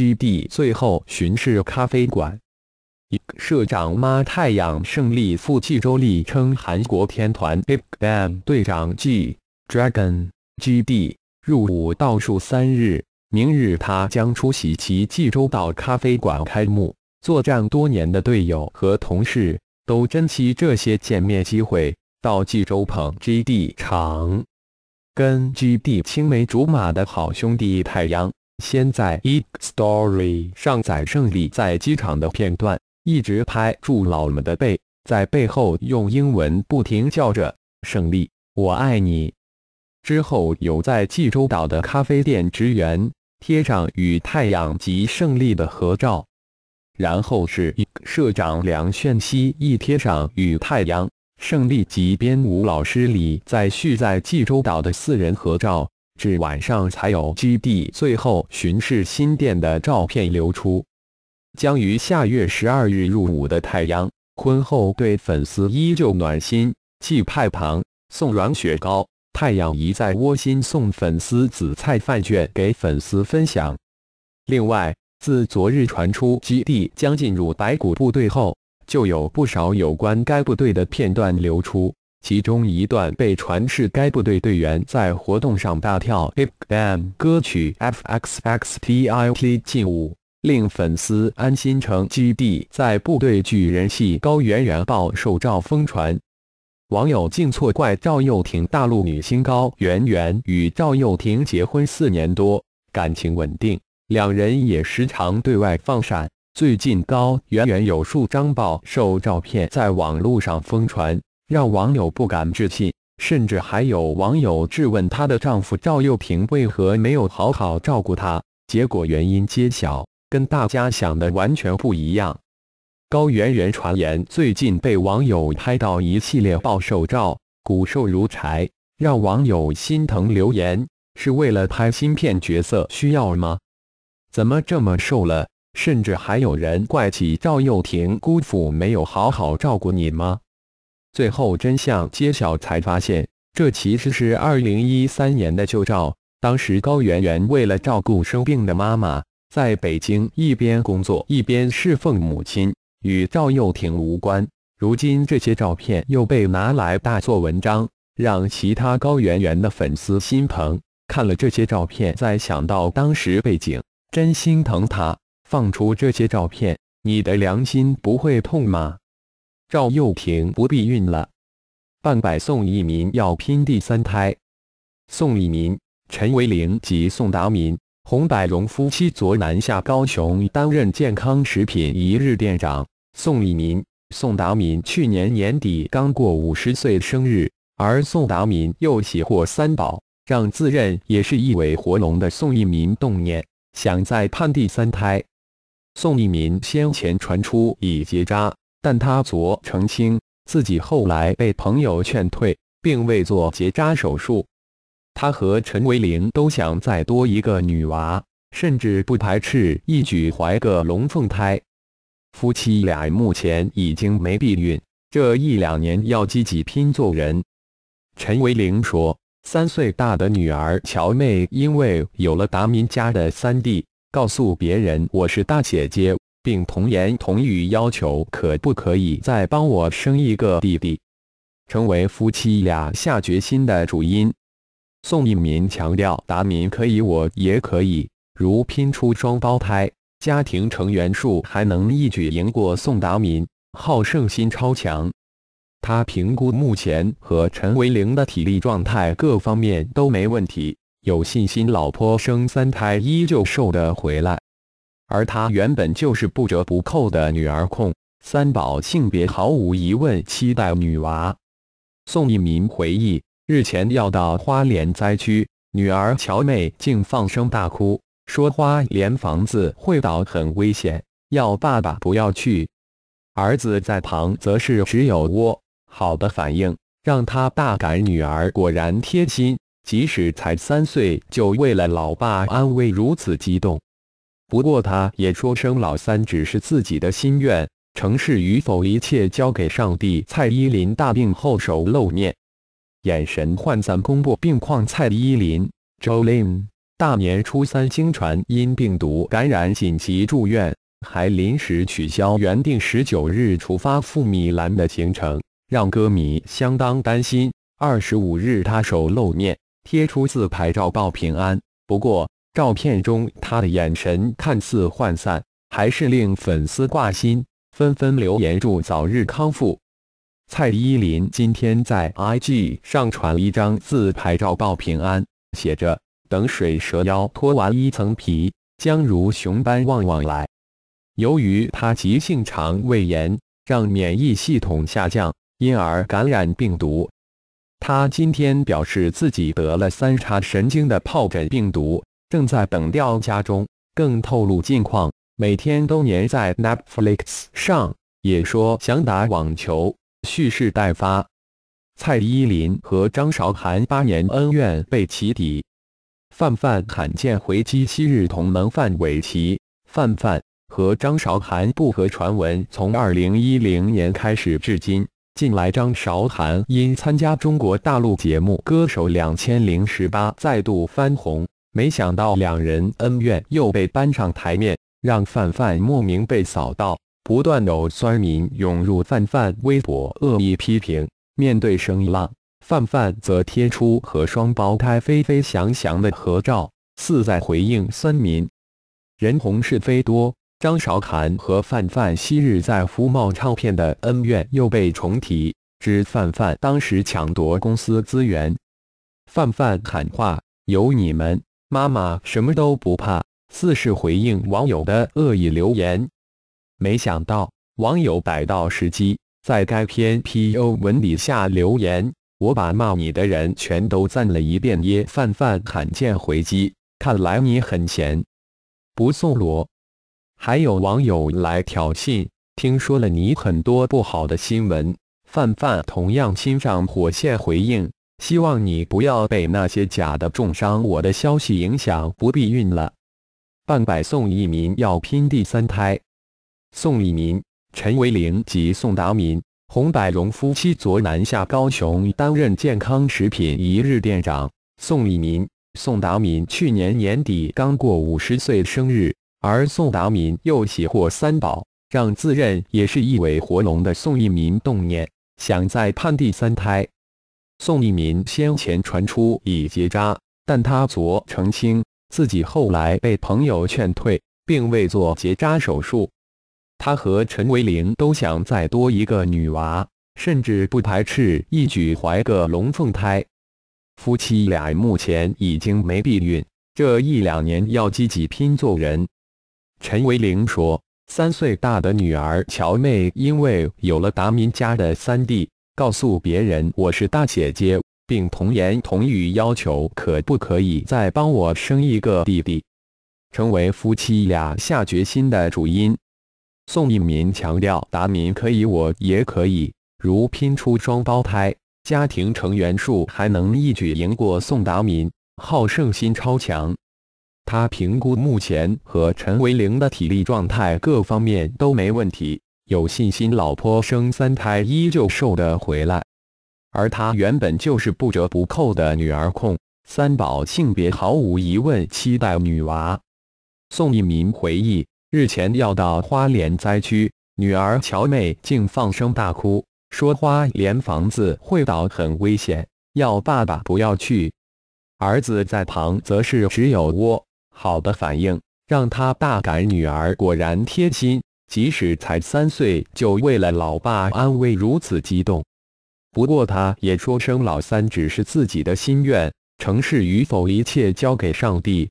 GD 最后巡视咖啡馆。社长妈太阳胜利赴济州力称，韩国天团 BGM 队长 G Dragon GD 入伍倒数三日，明日他将出席其济州岛咖啡馆开幕。作战多年的队友和同事都珍惜这些见面机会，到济州捧 GD 场。跟 GD 青梅竹马的好兄弟太阳。先在 i k Story 上载胜利在机场的片段，一直拍住老们的背，在背后用英文不停叫着“胜利，我爱你”。之后有在济州岛的咖啡店职员贴上与太阳及胜利的合照，然后是社长梁炫希一贴上与太阳、胜利及编舞老师李在旭在济州岛的四人合照。至晚上才有基地，最后巡视新店的照片流出。将于下月十二日入伍的太阳，婚后对粉丝依旧暖心，寄派糖送软雪糕。太阳一再窝心送粉丝紫菜饭卷给粉丝分享。另外，自昨日传出基地将进入白骨部队后，就有不少有关该部队的片段流出。其中一段被传是该部队队员在活动上大跳《Hip Bam》歌曲《f x x t i t 进劲舞，令粉丝安心城基地在部队举人系高圆圆爆瘦照疯传，网友竟错怪赵又廷。大陆女星高圆圆与赵又廷结婚四年多，感情稳定，两人也时常对外放闪。最近高圆圆有数张爆瘦照片在网络上疯传。让网友不敢置信，甚至还有网友质问她的丈夫赵又廷为何没有好好照顾她。结果原因揭晓，跟大家想的完全不一样。高圆圆传言最近被网友拍到一系列暴瘦照，骨瘦如柴，让网友心疼留言：“是为了拍新片角色需要吗？怎么这么瘦了？”甚至还有人怪起赵又廷姑父没有好好照顾你吗？最后真相揭晓，才发现这其实是2013年的旧照。当时高圆圆为了照顾生病的妈妈，在北京一边工作一边侍奉母亲，与赵又廷无关。如今这些照片又被拿来大做文章，让其他高圆圆的粉丝心疼。看了这些照片，再想到当时背景，真心疼她。放出这些照片，你的良心不会痛吗？赵又廷不避孕了，半百宋一民要拼第三胎。宋一民、陈维林及宋达民、洪百荣夫妻昨南下高雄担任健康食品一日店长。宋一民、宋达民去年年底刚过五十岁生日，而宋达民又喜获三宝，让自认也是一尾活龙的宋一民动念，想再盼第三胎。宋一民先前传出已结扎。但他昨澄清，自己后来被朋友劝退，并未做结扎手术。他和陈维林都想再多一个女娃，甚至不排斥一举怀个龙凤胎。夫妻俩目前已经没避孕，这一两年要积极拼做人。陈维林说：“三岁大的女儿乔妹因为有了达明家的三弟，告诉别人我是大姐姐。”并同言同语要求，可不可以再帮我生一个弟弟？成为夫妻俩下决心的主因。宋一民强调，达民可以，我也可以。如拼出双胞胎，家庭成员数还能一举赢过宋达民，好胜心超强。他评估目前和陈为玲的体力状态各方面都没问题，有信心老婆生三胎依旧瘦得回来。而他原本就是不折不扣的女儿控，三宝性别毫无疑问期待女娃。宋一民回忆，日前要到花莲灾区，女儿乔妹竟放声大哭，说花莲房子会倒很危险，要爸爸不要去。儿子在旁则是只有窝好的反应，让他大感女儿果然贴心，即使才三岁就为了老爸安慰如此激动。不过，他也说声老三只是自己的心愿，成事与否，一切交给上帝。蔡依林大病后首露面，眼神涣散，公布病况。蔡依林 （Jolin） 大年初三经传因病毒感染紧急住院，还临时取消原定十九日出发赴米兰的行程，让歌迷相当担心。二十五日，他首露面，贴出自拍照报平安。不过，照片中，他的眼神看似涣散，还是令粉丝挂心，纷纷留言祝早日康复。蔡依林今天在 IG 上传一张自拍照报平安，写着：“等水蛇腰脱完一层皮，将如熊般旺旺来。”由于他急性肠胃炎，让免疫系统下降，因而感染病毒。他今天表示自己得了三叉神经的疱疹病毒。正在等调家中，更透露近况，每天都黏在 Netflix 上，也说想打网球，蓄势待发。蔡依林和张韶涵八年恩怨被起底，范范罕见回击昔日同门范玮琪。范范和张韶涵不和传闻从二零一零年开始至今，近来张韶涵因参加中国大陆节目《歌手两千零十八》再度翻红。没想到两人恩怨又被搬上台面，让范范莫名被扫到，不断有酸民涌入范范微博恶意批评。面对声浪，范范则贴出和双胞胎飞飞、翔翔的合照，似在回应酸民。人红是非多，张韶涵和范范昔日在福茂唱片的恩怨又被重提，指范范当时抢夺公司资源。范范喊话：“有你们。”妈妈什么都不怕，似是回应网友的恶意留言。没想到网友逮到时机，在该篇 PO 文底下留言：“我把骂你的人全都赞了一遍耶。”范范罕见回击，看来你很闲，不送罗。还有网友来挑衅，听说了你很多不好的新闻。范范同样亲上火线回应。希望你不要被那些假的重伤我的消息影响，不必运了。半百宋一民要拼第三胎。宋一民、陈为玲及宋达民、洪百荣夫妻昨南下高雄担任健康食品一日店长。宋一民、宋达民去年年底刚过五十岁生日，而宋达民又喜获三宝，让自认也是一尾活龙的宋一民动念，想再盼第三胎。宋一民先前传出已结扎，但他昨澄清自己后来被朋友劝退，并未做结扎手术。他和陈维玲都想再多一个女娃，甚至不排斥一举怀个龙凤胎。夫妻俩目前已经没避孕，这一两年要积极拼做人。陈维玲说：“三岁大的女儿乔妹因为有了达民家的三弟。”告诉别人我是大姐姐，并同言同语要求可不可以再帮我生一个弟弟，成为夫妻俩下决心的主因。宋一民强调达民可以，我也可以。如拼出双胞胎，家庭成员数还能一举赢过宋达民，好胜心超强。他评估目前和陈维玲的体力状态各方面都没问题。有信心，老婆生三胎依旧瘦得回来。而他原本就是不折不扣的女儿控，三宝性别毫无疑问期待女娃。宋一民回忆，日前要到花莲灾区，女儿乔妹竟放声大哭，说花莲房子会倒，很危险，要爸爸不要去。儿子在旁则是只有窝好的反应，让他大感女儿果然贴心。即使才三岁，就为了老爸安慰如此激动。不过他也说，生老三只是自己的心愿，成事与否，一切交给上帝。